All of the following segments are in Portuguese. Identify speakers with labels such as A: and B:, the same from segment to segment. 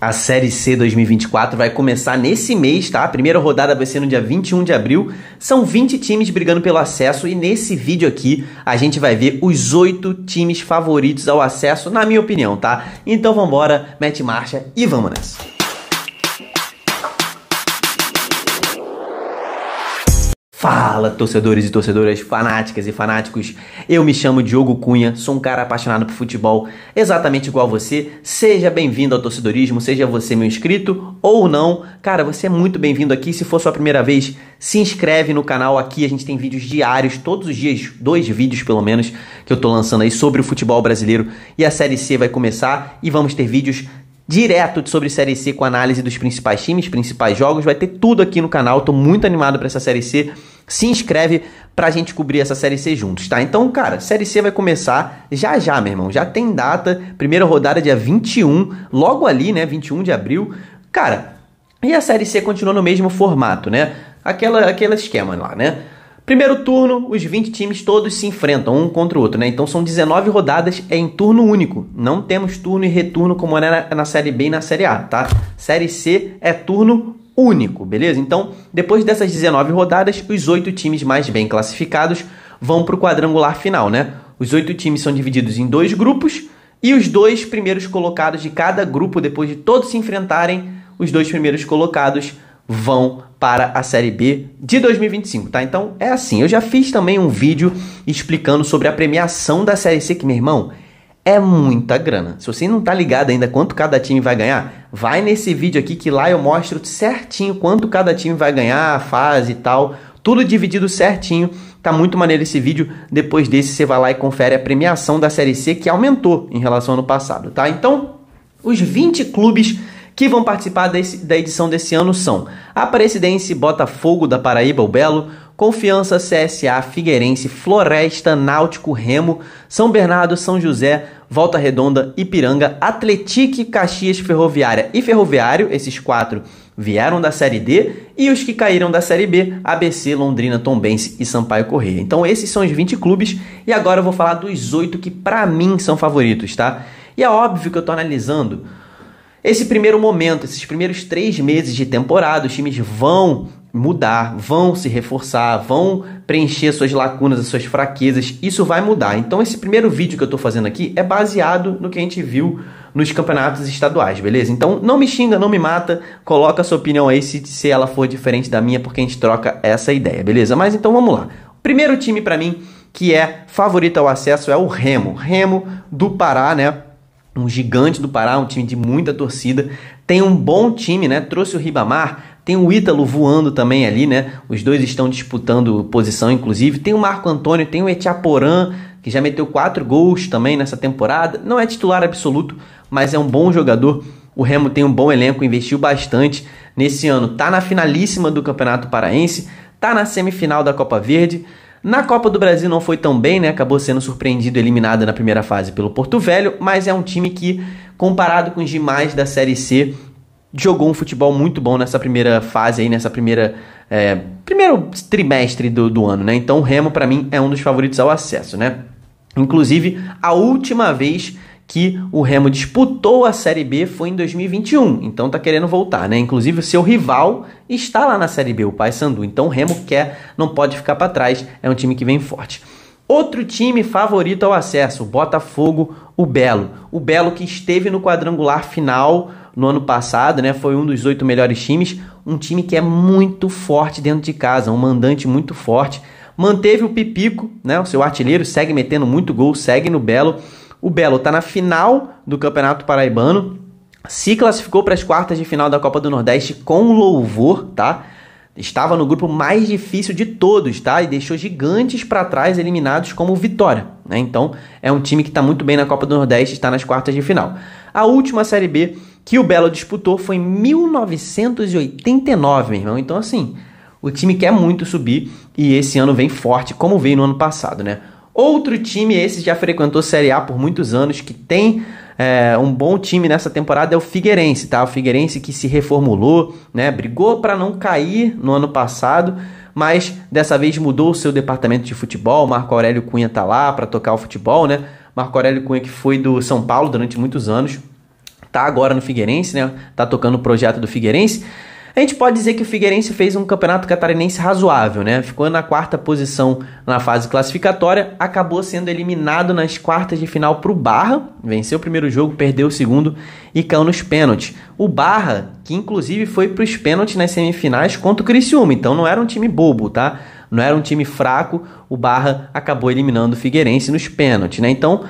A: A Série C 2024 vai começar nesse mês, tá? A primeira rodada vai ser no dia 21 de abril. São 20 times brigando pelo acesso e nesse vídeo aqui a gente vai ver os oito times favoritos ao acesso, na minha opinião, tá? Então vambora, mete marcha e vamos nessa! Fala, torcedores e torcedoras, fanáticas e fanáticos. Eu me chamo Diogo Cunha, sou um cara apaixonado por futebol, exatamente igual você. Seja bem-vindo ao torcedorismo, seja você meu inscrito ou não. Cara, você é muito bem-vindo aqui. Se for sua primeira vez, se inscreve no canal aqui. A gente tem vídeos diários, todos os dias, dois vídeos pelo menos, que eu tô lançando aí sobre o futebol brasileiro. E a Série C vai começar e vamos ter vídeos direto sobre Série C com análise dos principais times, principais jogos. Vai ter tudo aqui no canal. Tô muito animado para essa Série C. Se inscreve pra gente cobrir essa Série C juntos, tá? Então, cara, Série C vai começar já já, meu irmão. Já tem data. Primeira rodada, dia 21. Logo ali, né? 21 de abril. Cara, e a Série C continua no mesmo formato, né? Aquela, aquele esquema lá, né? Primeiro turno, os 20 times todos se enfrentam um contra o outro, né? Então são 19 rodadas é em turno único. Não temos turno e retorno como era é na, na Série B e na Série A, tá? Série C é turno único, beleza? Então, depois dessas 19 rodadas, os oito times mais bem classificados vão para o quadrangular final, né? Os oito times são divididos em dois grupos e os dois primeiros colocados de cada grupo, depois de todos se enfrentarem, os dois primeiros colocados vão para a Série B de 2025, tá? Então é assim, eu já fiz também um vídeo explicando sobre a premiação da Série C, que meu irmão, é muita grana. Se você não tá ligado ainda quanto cada time vai ganhar, vai nesse vídeo aqui que lá eu mostro certinho quanto cada time vai ganhar, a fase e tal, tudo dividido certinho. Tá muito maneiro esse vídeo. Depois desse você vai lá e confere a premiação da Série C que aumentou em relação ao ano passado, tá? Então, os 20 clubes que vão participar desse, da edição desse ano são Aparecidense, Botafogo da Paraíba, o Belo, Confiança, CSA, Figueirense, Floresta, Náutico, Remo, São Bernardo, São José, Volta Redonda, Ipiranga, Atletique, Caxias, Ferroviária e Ferroviário, esses quatro vieram da Série D e os que caíram da Série B, ABC, Londrina, Tombense e Sampaio Correia. Então esses são os 20 clubes e agora eu vou falar dos oito que para mim são favoritos, tá? E é óbvio que eu tô analisando esse primeiro momento, esses primeiros três meses de temporada, os times vão mudar, vão se reforçar, vão preencher suas lacunas, as suas fraquezas. Isso vai mudar. Então, esse primeiro vídeo que eu estou fazendo aqui é baseado no que a gente viu nos campeonatos estaduais, beleza? Então, não me xinga, não me mata, coloca a sua opinião aí se, se ela for diferente da minha, porque a gente troca essa ideia, beleza? Mas então vamos lá. O Primeiro time para mim que é favorito ao acesso é o Remo. Remo do Pará, né? um gigante do Pará, um time de muita torcida. Tem um bom time, né? Trouxe o Ribamar, tem o Ítalo voando também ali, né? Os dois estão disputando posição, inclusive. Tem o Marco Antônio, tem o Etiaporã, que já meteu quatro gols também nessa temporada. Não é titular absoluto, mas é um bom jogador. O Remo tem um bom elenco, investiu bastante nesse ano. Tá na finalíssima do Campeonato Paraense, tá na semifinal da Copa Verde. Na Copa do Brasil não foi tão bem, né? Acabou sendo surpreendido e eliminado na primeira fase pelo Porto Velho, mas é um time que, comparado com os demais da Série C, jogou um futebol muito bom nessa primeira fase aí, nessa primeira é, primeiro trimestre do, do ano, né? Então o Remo para mim é um dos favoritos ao acesso, né? Inclusive a última vez que o Remo disputou a Série B foi em 2021, então tá querendo voltar, né? Inclusive o seu rival está lá na Série B, o Paysandu. Então o Remo quer, não pode ficar para trás, é um time que vem forte. Outro time favorito ao acesso, o Botafogo, o Belo. O Belo que esteve no quadrangular final no ano passado, né? Foi um dos oito melhores times, um time que é muito forte dentro de casa, um mandante muito forte. Manteve o Pipico, né? O seu artilheiro segue metendo muito gol, segue no Belo o Belo está na final do Campeonato Paraibano, se classificou para as quartas de final da Copa do Nordeste com louvor, tá? Estava no grupo mais difícil de todos, tá? E deixou gigantes para trás, eliminados como Vitória, né? Então é um time que está muito bem na Copa do Nordeste, está nas quartas de final. A última Série B que o Belo disputou foi em 1989, meu irmão. Então, assim, o time quer muito subir e esse ano vem forte, como veio no ano passado, né? Outro time, esse já frequentou Série A por muitos anos, que tem é, um bom time nessa temporada é o Figueirense, tá? O Figueirense que se reformulou, né? Brigou para não cair no ano passado, mas dessa vez mudou o seu departamento de futebol. Marco Aurélio Cunha tá lá para tocar o futebol, né? Marco Aurélio Cunha que foi do São Paulo durante muitos anos, tá agora no Figueirense, né? Tá tocando o projeto do Figueirense. A gente pode dizer que o Figueirense fez um campeonato catarinense razoável, né? Ficou na quarta posição na fase classificatória, acabou sendo eliminado nas quartas de final para o Barra, venceu o primeiro jogo, perdeu o segundo e caiu nos pênaltis. O Barra, que inclusive foi para os pênaltis nas semifinais contra o Criciúma, então não era um time bobo, tá? Não era um time fraco, o Barra acabou eliminando o Figueirense nos pênaltis, né? Então,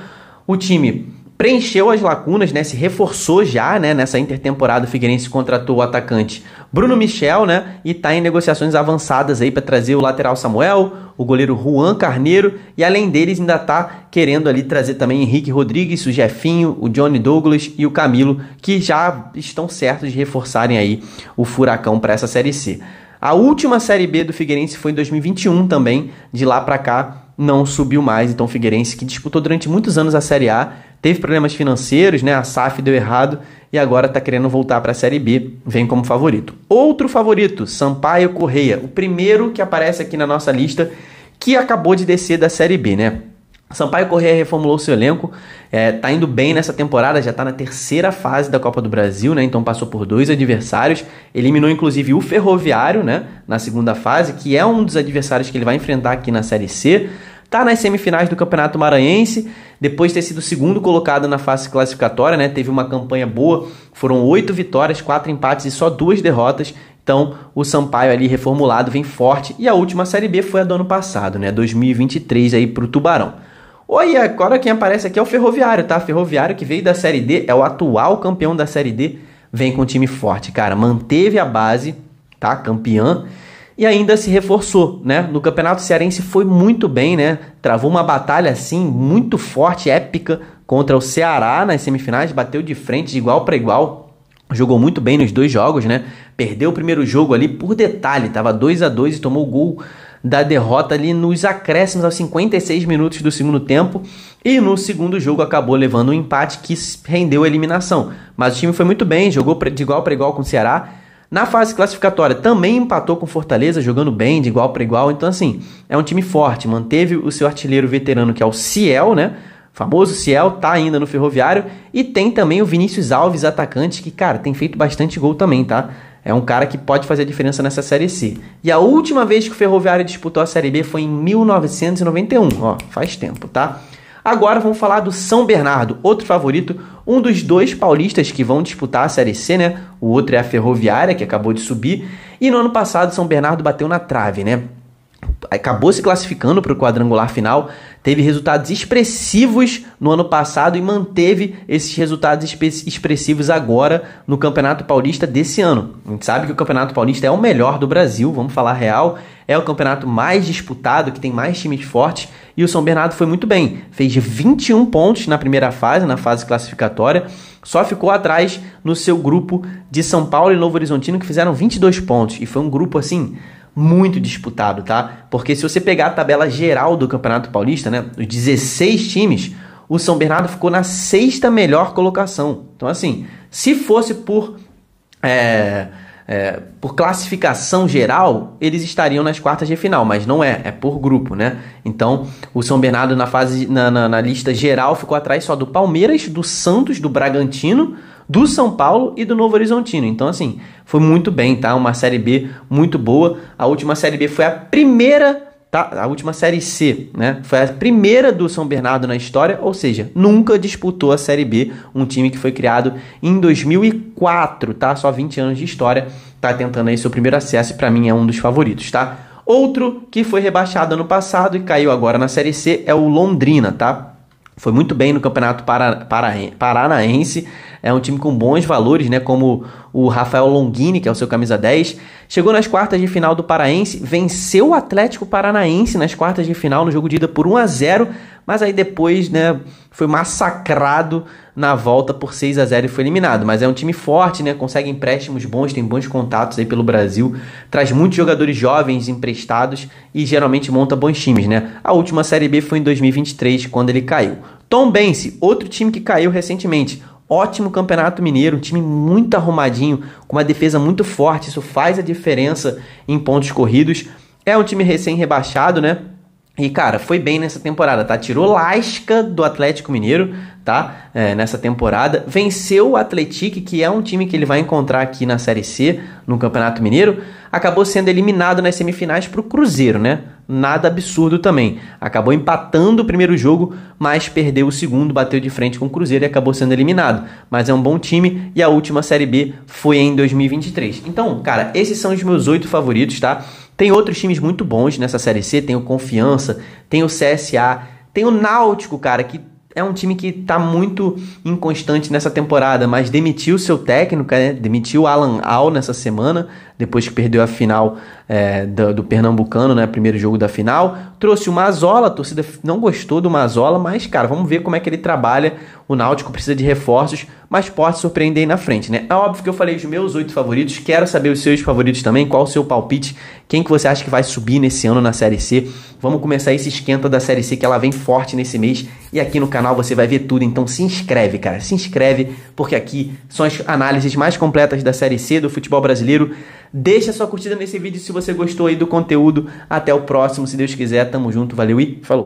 A: o time preencheu as lacunas, né? Se reforçou já, né? Nessa intertemporada, o Figueirense contratou o atacante Bruno Michel, né? E está em negociações avançadas aí para trazer o lateral Samuel, o goleiro Juan Carneiro e além deles ainda está querendo ali trazer também Henrique Rodrigues, o Jefinho, o Johnny Douglas e o Camilo, que já estão certos de reforçarem aí o Furacão para essa Série C. A última Série B do Figueirense foi em 2021 também, de lá para cá não subiu mais, então o Figueirense que disputou durante muitos anos a Série A teve problemas financeiros, né? A SAF deu errado e agora está querendo voltar para a Série B, vem como favorito. Outro favorito, Sampaio Correia, o primeiro que aparece aqui na nossa lista, que acabou de descer da Série B, né? Sampaio Correia reformulou seu elenco, é, tá indo bem nessa temporada, já tá na terceira fase da Copa do Brasil, né? Então passou por dois adversários, eliminou inclusive o Ferroviário, né? Na segunda fase, que é um dos adversários que ele vai enfrentar aqui na Série C. Tá nas semifinais do Campeonato Maranhense depois de ter sido segundo colocado na fase classificatória, né, teve uma campanha boa, foram oito vitórias, quatro empates e só duas derrotas. Então, o Sampaio ali reformulado vem forte e a última Série B foi a do ano passado, né, 2023 aí para o Tubarão. Oi, agora quem aparece aqui é o Ferroviário, tá? Ferroviário que veio da Série D, é o atual campeão da Série D, vem com um time forte, cara. Manteve a base, tá? Campeã e ainda se reforçou, né? No Campeonato Cearense foi muito bem, né? Travou uma batalha assim muito forte, épica contra o Ceará nas semifinais, bateu de frente de igual para igual. Jogou muito bem nos dois jogos, né? Perdeu o primeiro jogo ali por detalhe, tava 2 a 2 e tomou o gol da derrota ali nos acréscimos aos 56 minutos do segundo tempo. E no segundo jogo acabou levando um empate que rendeu a eliminação. Mas o time foi muito bem, jogou de igual para igual com o Ceará na fase classificatória também empatou com Fortaleza, jogando bem, de igual para igual. Então, assim, é um time forte. Manteve o seu artilheiro veterano, que é o Ciel, né? famoso Ciel, tá ainda no Ferroviário. E tem também o Vinícius Alves, atacante, que, cara, tem feito bastante gol também, tá? É um cara que pode fazer a diferença nessa Série C. E a última vez que o Ferroviário disputou a Série B foi em 1991, ó, faz tempo, tá? Agora vamos falar do São Bernardo, outro favorito, um dos dois paulistas que vão disputar a Série C, né? O outro é a Ferroviária, que acabou de subir. E no ano passado, São Bernardo bateu na trave, né? Acabou se classificando para o quadrangular final, teve resultados expressivos no ano passado e manteve esses resultados expressivos agora no Campeonato Paulista desse ano. A gente sabe que o Campeonato Paulista é o melhor do Brasil, vamos falar real, é o campeonato mais disputado, que tem mais times fortes, e o São Bernardo foi muito bem. Fez 21 pontos na primeira fase, na fase classificatória, só ficou atrás no seu grupo de São Paulo e Novo Horizontino, que fizeram 22 pontos, e foi um grupo assim muito disputado, tá? Porque se você pegar a tabela geral do Campeonato Paulista, né, os 16 times, o São Bernardo ficou na sexta melhor colocação. Então, assim, se fosse por é, é, por classificação geral, eles estariam nas quartas de final, mas não é, é por grupo, né? Então, o São Bernardo na fase na, na, na lista geral ficou atrás só do Palmeiras, do Santos, do Bragantino, do São Paulo e do Novo Horizontino. Então, assim, foi muito bem, tá? Uma Série B muito boa. A última Série B foi a primeira tá? A última Série C, né? Foi a primeira do São Bernardo na história, ou seja, nunca disputou a Série B, um time que foi criado em 2004, tá? Só 20 anos de história, tá tentando aí seu primeiro acesso e para mim é um dos favoritos, tá? Outro que foi rebaixado ano passado e caiu agora na Série C é o Londrina, tá? Foi muito bem no Campeonato para, para, Paranaense, é um time com bons valores, né? Como o Rafael Longini, que é o seu camisa 10. Chegou nas quartas de final do Paraense, venceu o Atlético Paranaense nas quartas de final, no jogo de ida por 1 a 0 mas aí depois, né, foi massacrado na volta por 6 a 0 e foi eliminado. Mas é um time forte, né? Consegue empréstimos bons, tem bons contatos aí pelo Brasil, traz muitos jogadores jovens emprestados e geralmente monta bons times, né? A última Série B foi em 2023, quando ele caiu. Tom Bense, outro time que caiu recentemente ótimo Campeonato Mineiro, um time muito arrumadinho, com uma defesa muito forte, isso faz a diferença em pontos corridos. É um time recém-rebaixado, né? E, cara, foi bem nessa temporada, tá? Tirou lasca do Atlético Mineiro, tá? É, nessa temporada. Venceu o Atlético, que é um time que ele vai encontrar aqui na Série C, no Campeonato Mineiro. Acabou sendo eliminado nas semifinais pro Cruzeiro, né? nada absurdo também. Acabou empatando o primeiro jogo, mas perdeu o segundo, bateu de frente com o Cruzeiro e acabou sendo eliminado. Mas é um bom time e a última Série B foi em 2023. Então, cara, esses são os meus oito favoritos, tá? Tem outros times muito bons nessa Série C, tem o Confiança, tem o CSA, tem o Náutico, cara, que é um time que está muito inconstante nessa temporada, mas demitiu seu técnico, né? demitiu Alan Al nessa semana, depois que perdeu a final é, do, do, Pernambucano, né? Primeiro jogo da final. Trouxe o Mazola, a torcida não gostou do Mazola, mas, cara, vamos ver como é que ele trabalha. O Náutico precisa de reforços, mas pode surpreender aí na frente, né? É óbvio que eu falei os meus oito favoritos, quero saber os seus favoritos também, qual o seu palpite, quem que você acha que vai subir nesse ano na Série C. Vamos começar esse esquenta da Série C, que ela vem forte nesse mês, e aqui no canal você vai ver tudo, então se inscreve, cara, se inscreve, porque aqui são as análises mais completas da Série C do futebol brasileiro Deixa sua curtida nesse vídeo se você gostou aí do conteúdo. Até o próximo, se Deus quiser. Tamo junto, valeu e falou!